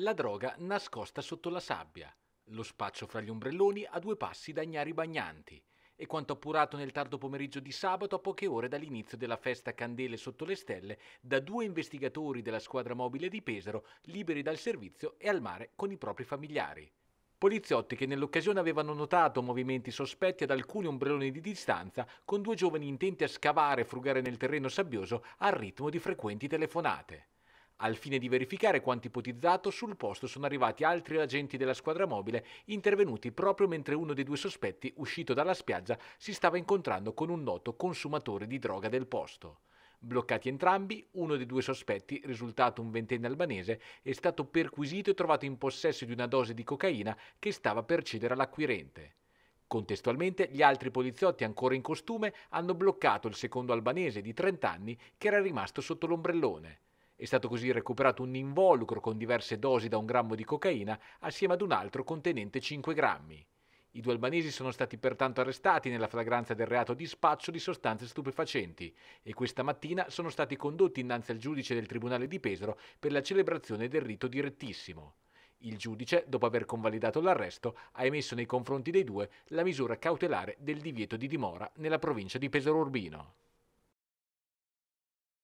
La droga nascosta sotto la sabbia, lo spaccio fra gli ombrelloni a due passi da ignari bagnanti e quanto appurato nel tardo pomeriggio di sabato a poche ore dall'inizio della festa Candele sotto le stelle da due investigatori della squadra mobile di Pesaro liberi dal servizio e al mare con i propri familiari. Poliziotti che nell'occasione avevano notato movimenti sospetti ad alcuni ombrelloni di distanza con due giovani intenti a scavare e frugare nel terreno sabbioso al ritmo di frequenti telefonate. Al fine di verificare quanto ipotizzato, sul posto sono arrivati altri agenti della squadra mobile intervenuti proprio mentre uno dei due sospetti, uscito dalla spiaggia, si stava incontrando con un noto consumatore di droga del posto. Bloccati entrambi, uno dei due sospetti, risultato un ventenne albanese, è stato perquisito e trovato in possesso di una dose di cocaina che stava per cedere all'acquirente. Contestualmente, gli altri poliziotti ancora in costume hanno bloccato il secondo albanese di 30 anni che era rimasto sotto l'ombrellone. È stato così recuperato un involucro con diverse dosi da un grammo di cocaina assieme ad un altro contenente 5 grammi. I due albanesi sono stati pertanto arrestati nella flagranza del reato di spaccio di sostanze stupefacenti e questa mattina sono stati condotti innanzi al giudice del Tribunale di Pesaro per la celebrazione del rito direttissimo. Il giudice, dopo aver convalidato l'arresto, ha emesso nei confronti dei due la misura cautelare del divieto di dimora nella provincia di Pesaro Urbino.